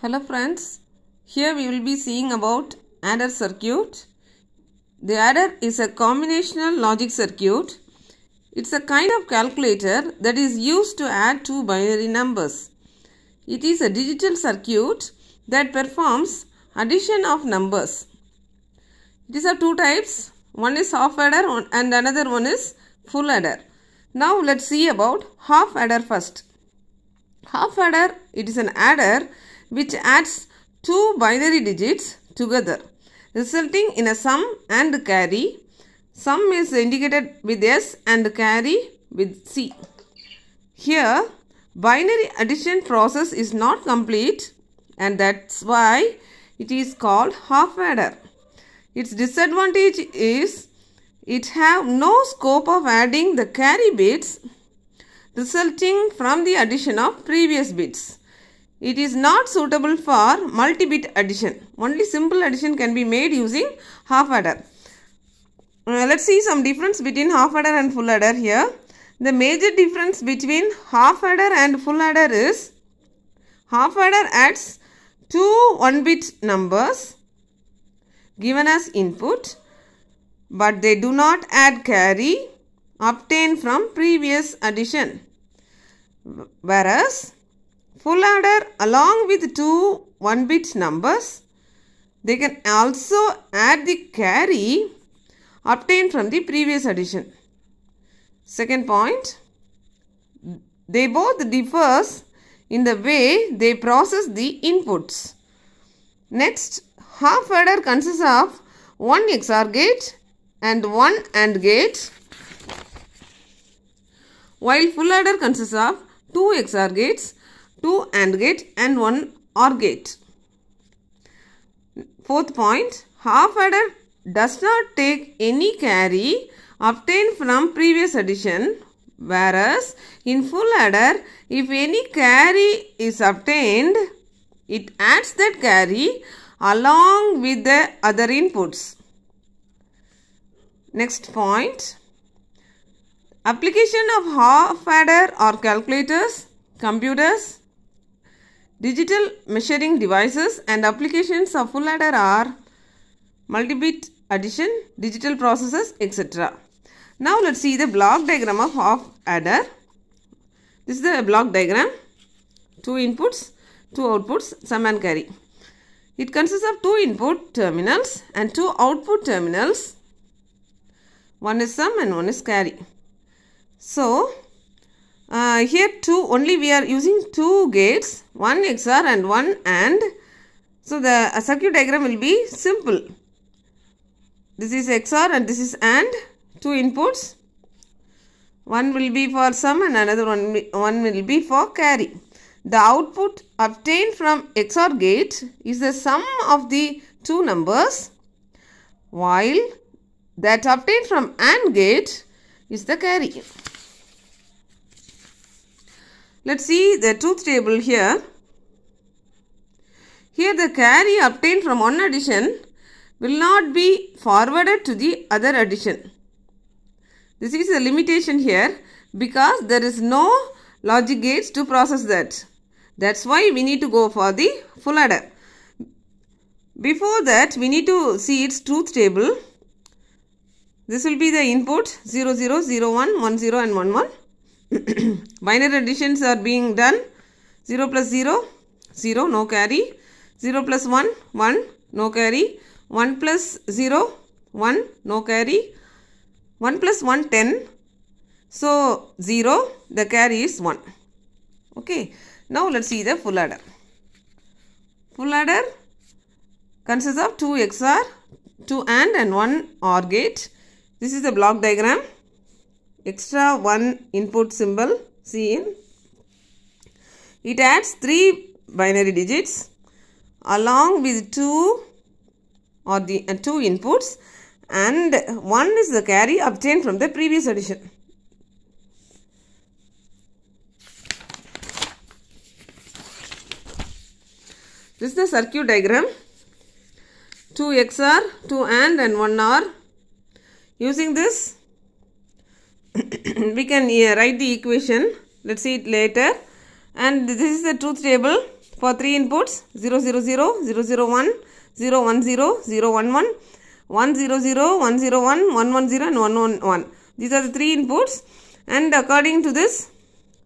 Hello friends, here we will be seeing about adder circuit. The adder is a combinational logic circuit. It's a kind of calculator that is used to add two binary numbers. It is a digital circuit that performs addition of numbers. These are two types. One is half adder and another one is full adder. Now let's see about half adder first. Half adder, it is an adder which adds two binary digits together resulting in a sum and carry. Sum is indicated with S and carry with C. Here binary addition process is not complete and that's why it is called half adder. Its disadvantage is it have no scope of adding the carry bits resulting from the addition of previous bits. It is not suitable for multi-bit addition. Only simple addition can be made using half adder. Uh, let's see some difference between half adder and full adder here. The major difference between half adder and full adder is half adder adds two 1-bit numbers given as input but they do not add carry obtained from previous addition. Whereas full adder along with two 1 bit numbers. They can also add the carry obtained from the previous addition. Second point, they both differs in the way they process the inputs. Next, half adder consists of one XOR gate and one AND gate while full adder consists of two XOR gates 2 AND gate and 1 OR gate. Fourth point, half adder does not take any carry obtained from previous addition whereas in full adder if any carry is obtained it adds that carry along with the other inputs. Next point, application of half adder or calculators, computers Digital measuring devices and applications of full adder are multi-bit addition, digital processes, etc. Now let's see the block diagram of half adder. This is the block diagram. Two inputs, two outputs, sum and carry. It consists of two input terminals and two output terminals. One is sum and one is carry. So, uh, here two only we are using two gates one XOR and one AND so the uh, circuit diagram will be simple this is XOR and this is AND two inputs one will be for sum and another one, one will be for carry the output obtained from XOR gate is the sum of the two numbers while that obtained from AND gate is the carry. Let's see the truth table here. Here the carry obtained from one addition will not be forwarded to the other addition. This is the limitation here because there is no logic gates to process that. That's why we need to go for the full adder. Before that, we need to see its truth table. This will be the input 00, 01, 10 and 11. Binary additions are being done. 0 plus 0, 0, no carry. 0 plus 1, 1, no carry. 1 plus 0, 1, no carry. 1 plus 1, 10. So, 0, the carry is 1. Okay. Now, let's see the full adder. Full adder consists of 2 XOR, 2 AND and 1 OR gate. This is the block diagram extra one input symbol C in. It adds three binary digits along with two or the uh, two inputs and one is the carry obtained from the previous addition. This is the circuit diagram. 2 XOR, 2 AND and 1 OR. Using this, we can yeah, write the equation. Let's see it later. And this is the truth table for three inputs 000, 001, 010, 011, 100, 101, 110 and 111. These are the three inputs and according to this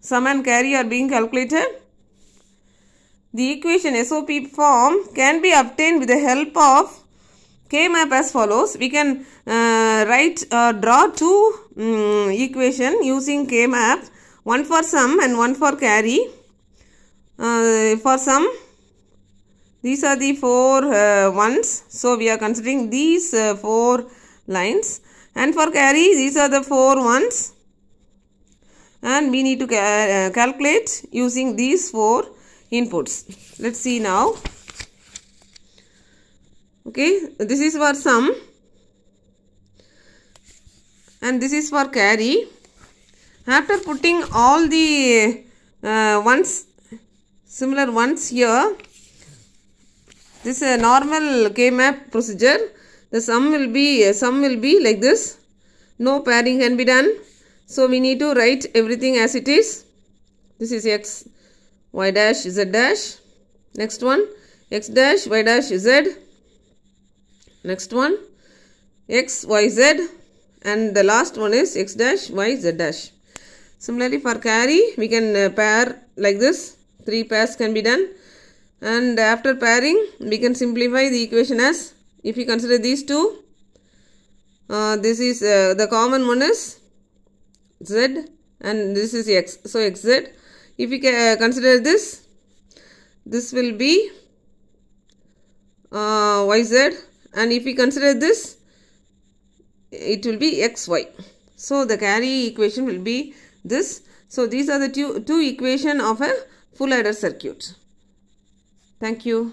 sum and carry are being calculated. The equation SOP form can be obtained with the help of K-map as follows. We can uh, write or uh, draw two um, equation using K map one for sum and one for carry uh, for sum these are the four uh, ones so we are considering these uh, four lines and for carry these are the four ones and we need to uh, calculate using these four inputs let's see now okay this is for sum and this is for carry. After putting all the uh, ones, similar ones here, this is a normal K-map procedure. The sum will be, uh, sum will be like this. No pairing can be done. So we need to write everything as it is. This is x, y dash, z dash. Next one, x dash, y dash, z. Next one, x, y, z and the last one is x dash y z dash. Similarly for carry we can uh, pair like this. Three pairs can be done and after pairing we can simplify the equation as if you consider these two uh, this is uh, the common one is z and this is x. So xz. If we uh, consider this, this will be uh, yz and if we consider this, it will be xy. So the carry equation will be this. So these are the two, two equation of a full adder circuit. Thank you.